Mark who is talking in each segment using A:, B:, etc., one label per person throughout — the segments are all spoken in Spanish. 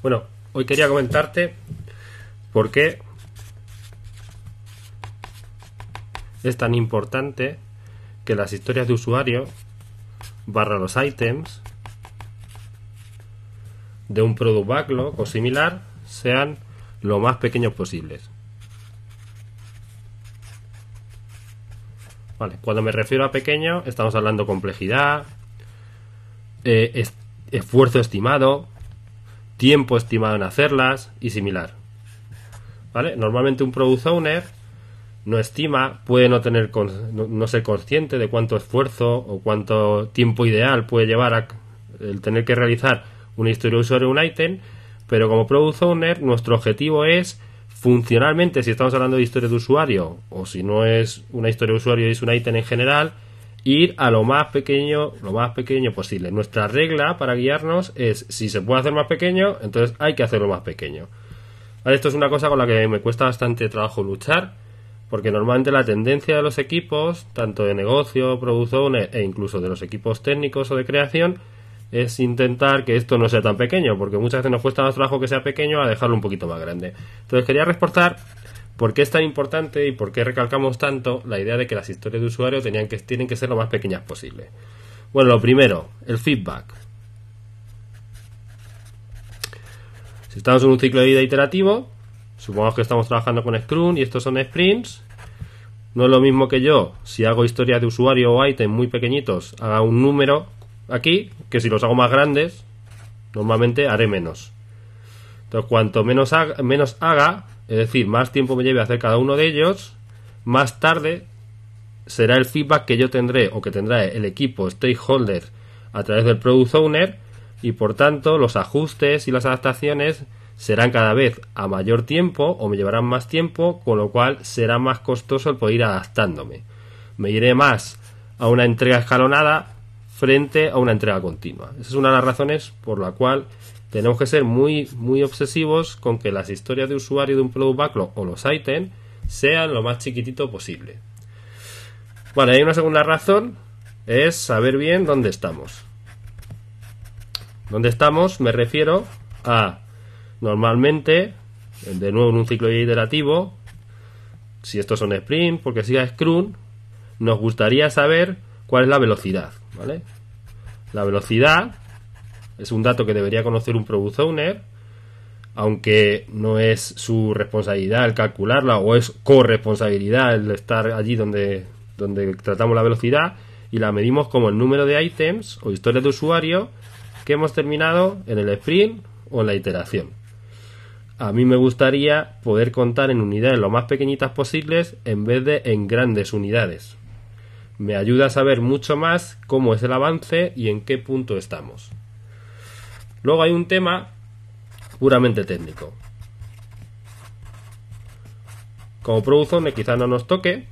A: Bueno, hoy quería comentarte por qué es tan importante que las historias de usuario barra los items de un product backlog o similar sean lo más pequeños posibles. cuando me refiero a pequeño, estamos hablando complejidad, eh, esfuerzo estimado, tiempo estimado en hacerlas y similar. ¿Vale? Normalmente un product owner no estima, puede no tener no, ser consciente de cuánto esfuerzo o cuánto tiempo ideal puede llevar a el tener que realizar una historia de o un ítem, pero como product owner nuestro objetivo es funcionalmente si estamos hablando de historia de usuario o si no es una historia de usuario y es un ítem en general, ir a lo más pequeño, lo más pequeño posible. Nuestra regla para guiarnos es si se puede hacer más pequeño, entonces hay que hacerlo más pequeño. esto es una cosa con la que me cuesta bastante trabajo luchar, porque normalmente la tendencia de los equipos, tanto de negocio, producción e incluso de los equipos técnicos o de creación, es intentar que esto no sea tan pequeño, porque muchas veces nos cuesta más trabajo que sea pequeño a dejarlo un poquito más grande. Entonces quería reportar. ¿Por qué es tan importante y por qué recalcamos tanto la idea de que las historias de usuario que, tienen que ser lo más pequeñas posible? Bueno, lo primero, el feedback. Si estamos en un ciclo de vida iterativo, supongamos que estamos trabajando con Scrum y estos son sprints, no es lo mismo que yo, si hago historias de usuario o ítems muy pequeñitos, haga un número aquí, que si los hago más grandes, normalmente haré menos. Entonces, cuanto menos haga, menos haga es decir, más tiempo me lleve a hacer cada uno de ellos, más tarde será el feedback que yo tendré o que tendrá el equipo stakeholder a través del product owner y por tanto los ajustes y las adaptaciones serán cada vez a mayor tiempo o me llevarán más tiempo, con lo cual será más costoso el poder ir adaptándome. Me iré más a una entrega escalonada frente a una entrega continua. Esa es una de las razones por la cual tenemos que ser muy, muy obsesivos con que las historias de usuario de un product backlog o los ítems sean lo más chiquitito posible. Vale, hay una segunda razón, es saber bien dónde estamos. Dónde estamos me refiero a, normalmente, de nuevo en un ciclo iterativo, si estos son sprint, porque siga Scrum, nos gustaría saber cuál es la velocidad, ¿vale? La velocidad es un dato que debería conocer un product owner, aunque no es su responsabilidad el calcularla o es corresponsabilidad el estar allí donde, donde tratamos la velocidad y la medimos como el número de ítems o historias de usuario que hemos terminado en el sprint o en la iteración. A mí me gustaría poder contar en unidades lo más pequeñitas posibles en vez de en grandes unidades. Me ayuda a saber mucho más cómo es el avance y en qué punto estamos. Luego hay un tema puramente técnico. Como productor quizás no nos toque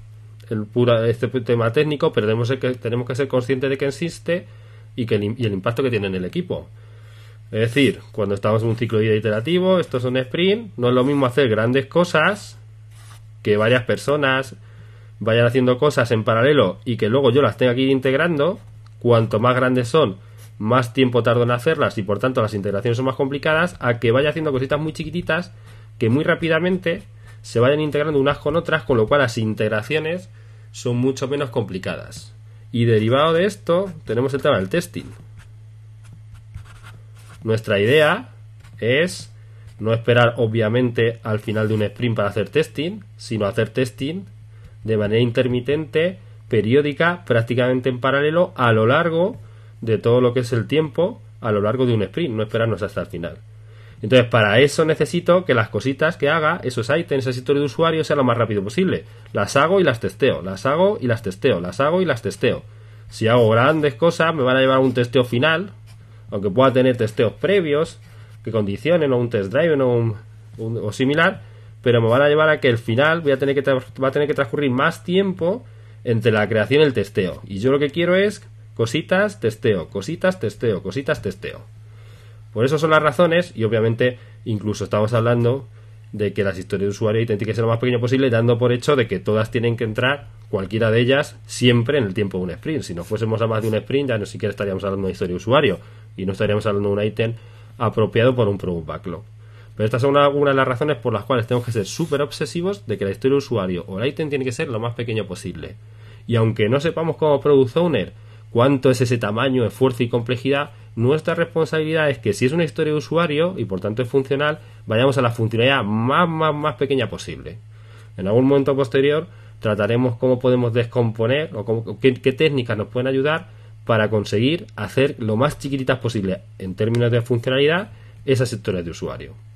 A: el pura, este tema técnico, pero tenemos que, tenemos que ser conscientes de que existe y, que el, y el impacto que tiene en el equipo. Es decir, cuando estamos en un ciclo de vida iterativo, esto es un sprint, no es lo mismo hacer grandes cosas que varias personas vayan haciendo cosas en paralelo y que luego yo las tenga que ir integrando. Cuanto más grandes son, más tiempo tardo en hacerlas y por tanto las integraciones son más complicadas, a que vaya haciendo cositas muy chiquititas que muy rápidamente se vayan integrando unas con otras, con lo cual las integraciones son mucho menos complicadas. Y derivado de esto tenemos el tema del testing. Nuestra idea es no esperar obviamente al final de un sprint para hacer testing, sino hacer testing de manera intermitente, periódica, prácticamente en paralelo a lo largo de todo lo que es el tiempo a lo largo de un sprint, no esperarnos hasta el final. Entonces, para eso necesito que las cositas que haga, esos ítems, ese sector de usuario, sea lo más rápido posible. Las hago y las testeo, las hago y las testeo, las hago y las testeo. Si hago grandes cosas, me van a llevar a un testeo final, aunque pueda tener testeos previos que condicionen o un test drive o, un, o similar, pero me van a llevar a que el final voy a tener que va a tener que transcurrir más tiempo entre la creación y el testeo. Y yo lo que quiero es Cositas, testeo, cositas, testeo, cositas, testeo. Por eso son las razones y obviamente incluso estamos hablando de que las historias de usuario tienen que ser lo más pequeño posible, dando por hecho de que todas tienen que entrar, cualquiera de ellas, siempre en el tiempo de un sprint. Si no fuésemos a más de un sprint, ya no siquiera estaríamos hablando de historia de usuario y no estaríamos hablando de un ítem apropiado por un product backlog. Pero estas son algunas de las razones por las cuales tenemos que ser súper obsesivos de que la historia de usuario o el ítem tiene que ser lo más pequeño posible. Y aunque no sepamos cómo product owner cuánto es ese tamaño, esfuerzo y complejidad, nuestra responsabilidad es que si es una historia de usuario y por tanto es funcional, vayamos a la funcionalidad más, pequeña posible. En algún momento posterior trataremos cómo podemos descomponer o qué, qué, técnicas nos pueden ayudar para conseguir hacer lo más chiquititas posible en términos de funcionalidad esas historias de usuario.